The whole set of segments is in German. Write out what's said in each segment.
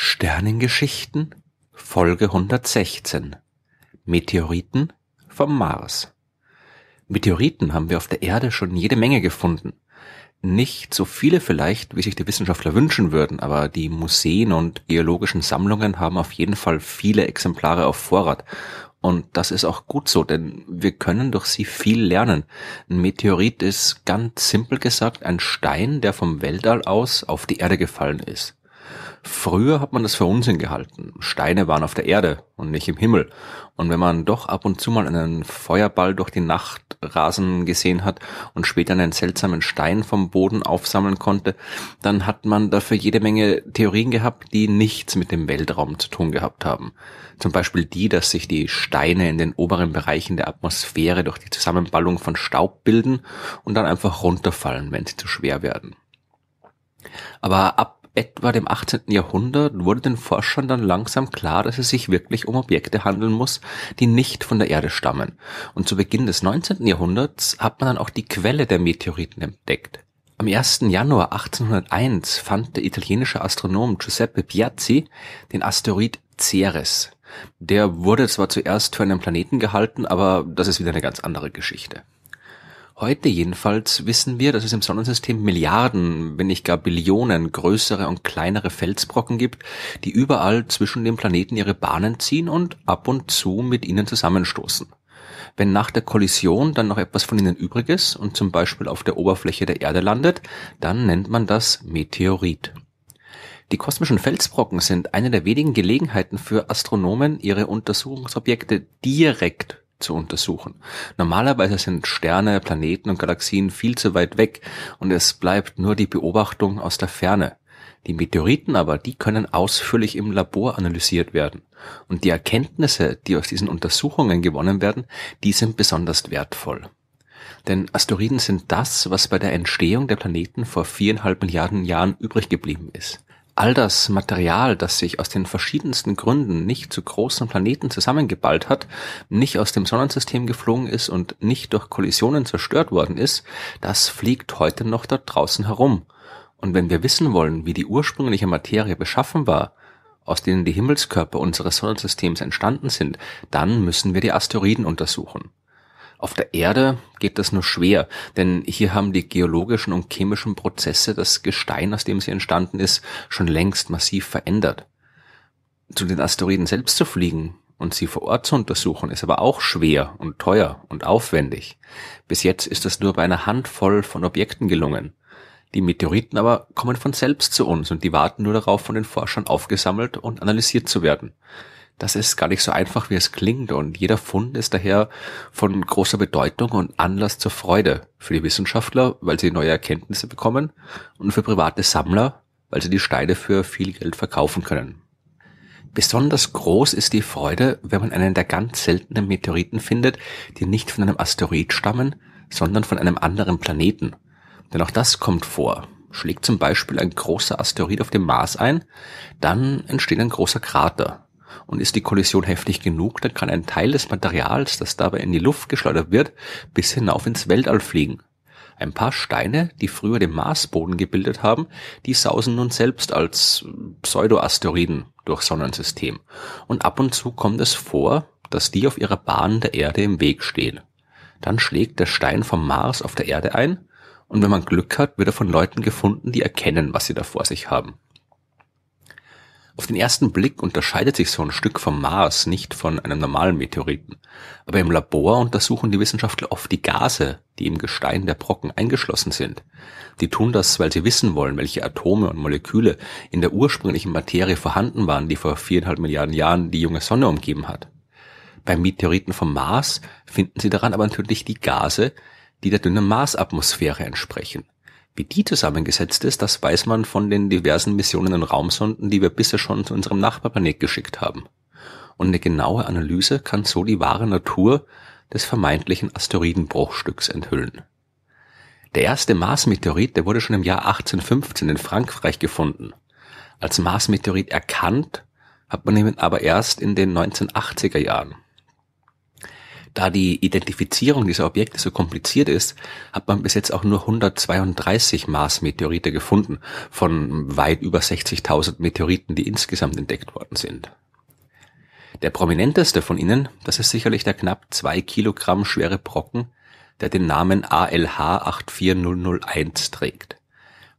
Sternengeschichten Folge 116 Meteoriten vom Mars Meteoriten haben wir auf der Erde schon jede Menge gefunden. Nicht so viele vielleicht, wie sich die Wissenschaftler wünschen würden, aber die Museen und geologischen Sammlungen haben auf jeden Fall viele Exemplare auf Vorrat. Und das ist auch gut so, denn wir können durch sie viel lernen. Ein Meteorit ist ganz simpel gesagt ein Stein, der vom Weltall aus auf die Erde gefallen ist. Früher hat man das für Unsinn gehalten. Steine waren auf der Erde und nicht im Himmel. Und wenn man doch ab und zu mal einen Feuerball durch die Nacht rasen gesehen hat und später einen seltsamen Stein vom Boden aufsammeln konnte, dann hat man dafür jede Menge Theorien gehabt, die nichts mit dem Weltraum zu tun gehabt haben. Zum Beispiel die, dass sich die Steine in den oberen Bereichen der Atmosphäre durch die Zusammenballung von Staub bilden und dann einfach runterfallen, wenn sie zu schwer werden. Aber ab etwa dem 18. Jahrhundert wurde den Forschern dann langsam klar, dass es sich wirklich um Objekte handeln muss, die nicht von der Erde stammen. Und zu Beginn des 19. Jahrhunderts hat man dann auch die Quelle der Meteoriten entdeckt. Am 1. Januar 1801 fand der italienische Astronom Giuseppe Piazzi den Asteroid Ceres. Der wurde zwar zuerst für einen Planeten gehalten, aber das ist wieder eine ganz andere Geschichte. Heute jedenfalls wissen wir, dass es im Sonnensystem Milliarden, wenn nicht gar Billionen größere und kleinere Felsbrocken gibt, die überall zwischen den Planeten ihre Bahnen ziehen und ab und zu mit ihnen zusammenstoßen. Wenn nach der Kollision dann noch etwas von ihnen übrig ist und zum Beispiel auf der Oberfläche der Erde landet, dann nennt man das Meteorit. Die kosmischen Felsbrocken sind eine der wenigen Gelegenheiten für Astronomen, ihre Untersuchungsobjekte direkt zu untersuchen. Normalerweise sind Sterne, Planeten und Galaxien viel zu weit weg und es bleibt nur die Beobachtung aus der Ferne. Die Meteoriten aber, die können ausführlich im Labor analysiert werden. Und die Erkenntnisse, die aus diesen Untersuchungen gewonnen werden, die sind besonders wertvoll. Denn Asteroiden sind das, was bei der Entstehung der Planeten vor viereinhalb Milliarden Jahren übrig geblieben ist all das Material, das sich aus den verschiedensten Gründen nicht zu großen Planeten zusammengeballt hat, nicht aus dem Sonnensystem geflogen ist und nicht durch Kollisionen zerstört worden ist, das fliegt heute noch da draußen herum. Und wenn wir wissen wollen, wie die ursprüngliche Materie beschaffen war, aus denen die Himmelskörper unseres Sonnensystems entstanden sind, dann müssen wir die Asteroiden untersuchen. Auf der Erde geht das nur schwer, denn hier haben die geologischen und chemischen Prozesse das Gestein, aus dem sie entstanden ist, schon längst massiv verändert. Zu den Asteroiden selbst zu fliegen und sie vor Ort zu untersuchen, ist aber auch schwer und teuer und aufwendig. Bis jetzt ist das nur bei einer Handvoll von Objekten gelungen. Die Meteoriten aber kommen von selbst zu uns und die warten nur darauf, von den Forschern aufgesammelt und analysiert zu werden. Das ist gar nicht so einfach, wie es klingt und jeder Fund ist daher von großer Bedeutung und Anlass zur Freude für die Wissenschaftler, weil sie neue Erkenntnisse bekommen und für private Sammler, weil sie die Steine für viel Geld verkaufen können. Besonders groß ist die Freude, wenn man einen der ganz seltenen Meteoriten findet, die nicht von einem Asteroid stammen, sondern von einem anderen Planeten. Denn auch das kommt vor. Schlägt zum Beispiel ein großer Asteroid auf dem Mars ein, dann entsteht ein großer Krater und ist die Kollision heftig genug, dann kann ein Teil des Materials, das dabei in die Luft geschleudert wird, bis hinauf ins Weltall fliegen. Ein paar Steine, die früher den Marsboden gebildet haben, die sausen nun selbst als Pseudoasteroiden durch Sonnensystem. Und ab und zu kommt es vor, dass die auf ihrer Bahn der Erde im Weg stehen. Dann schlägt der Stein vom Mars auf der Erde ein, und wenn man Glück hat, wird er von Leuten gefunden, die erkennen, was sie da vor sich haben. Auf den ersten Blick unterscheidet sich so ein Stück vom Mars nicht von einem normalen Meteoriten, aber im Labor untersuchen die Wissenschaftler oft die Gase, die im Gestein der Brocken eingeschlossen sind. Die tun das, weil sie wissen wollen, welche Atome und Moleküle in der ursprünglichen Materie vorhanden waren, die vor viereinhalb Milliarden Jahren die junge Sonne umgeben hat. Beim Meteoriten vom Mars finden sie daran aber natürlich die Gase, die der dünnen Marsatmosphäre entsprechen. Wie die zusammengesetzt ist, das weiß man von den diversen Missionen und Raumsonden, die wir bisher schon zu unserem Nachbarplanet geschickt haben. Und eine genaue Analyse kann so die wahre Natur des vermeintlichen Asteroidenbruchstücks enthüllen. Der erste Mars-Meteorit, der wurde schon im Jahr 1815 in Frankreich gefunden. Als Mars-Meteorit erkannt, hat man ihn aber erst in den 1980er Jahren. Da die Identifizierung dieser Objekte so kompliziert ist, hat man bis jetzt auch nur 132 Mars-Meteorite gefunden, von weit über 60.000 Meteoriten, die insgesamt entdeckt worden sind. Der prominenteste von ihnen, das ist sicherlich der knapp zwei Kilogramm schwere Brocken, der den Namen ALH 84001 trägt.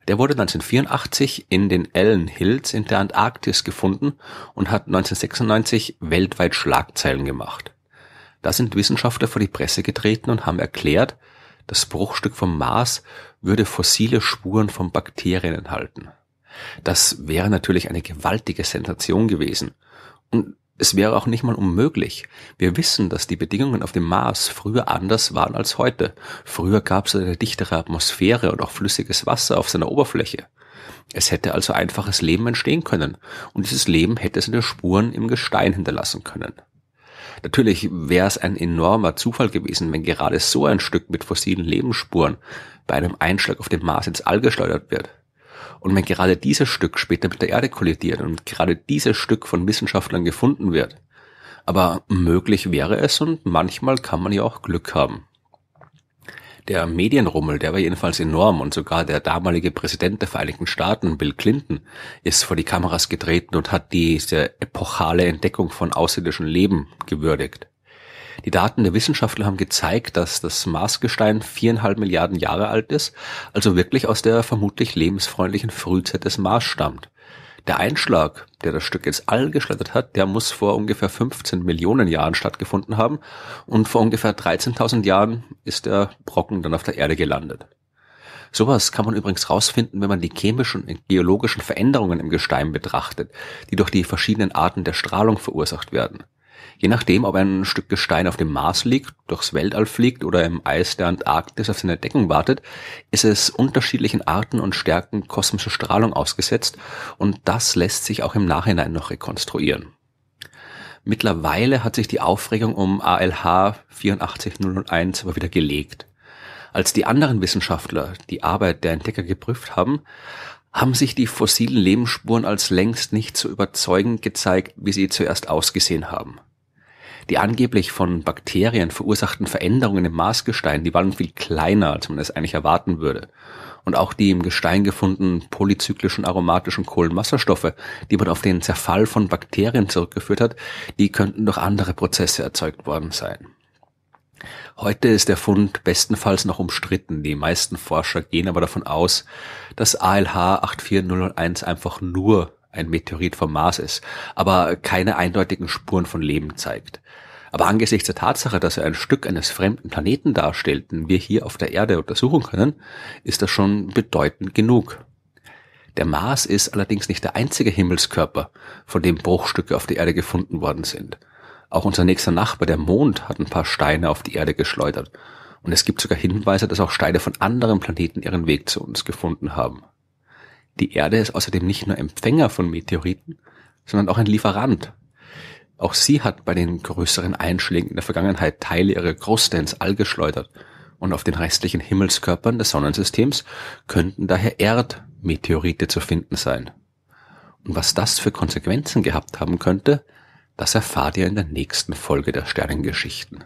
Der wurde 1984 in den Allen Hills in der Antarktis gefunden und hat 1996 weltweit Schlagzeilen gemacht. Da sind Wissenschaftler vor die Presse getreten und haben erklärt, das Bruchstück vom Mars würde fossile Spuren von Bakterien enthalten. Das wäre natürlich eine gewaltige Sensation gewesen. Und es wäre auch nicht mal unmöglich. Wir wissen, dass die Bedingungen auf dem Mars früher anders waren als heute. Früher gab es eine dichtere Atmosphäre und auch flüssiges Wasser auf seiner Oberfläche. Es hätte also einfaches Leben entstehen können, und dieses Leben hätte seine Spuren im Gestein hinterlassen können. Natürlich wäre es ein enormer Zufall gewesen, wenn gerade so ein Stück mit fossilen Lebensspuren bei einem Einschlag auf dem Mars ins All geschleudert wird. Und wenn gerade dieses Stück später mit der Erde kollidiert und gerade dieses Stück von Wissenschaftlern gefunden wird. Aber möglich wäre es und manchmal kann man ja auch Glück haben. Der Medienrummel, der war jedenfalls enorm und sogar der damalige Präsident der Vereinigten Staaten, Bill Clinton, ist vor die Kameras getreten und hat diese epochale Entdeckung von außerirdischem Leben gewürdigt. Die Daten der Wissenschaftler haben gezeigt, dass das Marsgestein viereinhalb Milliarden Jahre alt ist, also wirklich aus der vermutlich lebensfreundlichen Frühzeit des Mars stammt. Der Einschlag, der das Stück ins All geschleudert hat, der muss vor ungefähr 15 Millionen Jahren stattgefunden haben und vor ungefähr 13.000 Jahren ist der Brocken dann auf der Erde gelandet. Sowas kann man übrigens rausfinden, wenn man die chemischen und geologischen Veränderungen im Gestein betrachtet, die durch die verschiedenen Arten der Strahlung verursacht werden. Je nachdem, ob ein Stück Gestein auf dem Mars liegt, durchs Weltall fliegt oder im Eis der Antarktis auf seine Deckung wartet, ist es unterschiedlichen Arten und Stärken kosmischer Strahlung ausgesetzt und das lässt sich auch im Nachhinein noch rekonstruieren. Mittlerweile hat sich die Aufregung um ALH 84001 aber wieder gelegt. Als die anderen Wissenschaftler die Arbeit der Entdecker geprüft haben, haben sich die fossilen Lebensspuren als längst nicht so überzeugend gezeigt, wie sie zuerst ausgesehen haben. Die angeblich von Bakterien verursachten Veränderungen im Marsgestein, die waren viel kleiner, als man es eigentlich erwarten würde. Und auch die im Gestein gefundenen polyzyklischen aromatischen Kohlenwasserstoffe, die man auf den Zerfall von Bakterien zurückgeführt hat, die könnten durch andere Prozesse erzeugt worden sein. Heute ist der Fund bestenfalls noch umstritten. Die meisten Forscher gehen aber davon aus, dass ALH 84001 einfach nur ein Meteorit vom Mars ist, aber keine eindeutigen Spuren von Leben zeigt. Aber angesichts der Tatsache, dass er ein Stück eines fremden Planeten darstellt, den wir hier auf der Erde untersuchen können, ist das schon bedeutend genug. Der Mars ist allerdings nicht der einzige Himmelskörper, von dem Bruchstücke auf der Erde gefunden worden sind. Auch unser nächster Nachbar, der Mond, hat ein paar Steine auf die Erde geschleudert. Und es gibt sogar Hinweise, dass auch Steine von anderen Planeten ihren Weg zu uns gefunden haben. Die Erde ist außerdem nicht nur Empfänger von Meteoriten, sondern auch ein Lieferant. Auch sie hat bei den größeren Einschlägen in der Vergangenheit Teile ihrer Kruste ins All geschleudert und auf den restlichen Himmelskörpern des Sonnensystems könnten daher Erdmeteorite zu finden sein. Und was das für Konsequenzen gehabt haben könnte, das erfahrt ihr in der nächsten Folge der Sternengeschichten.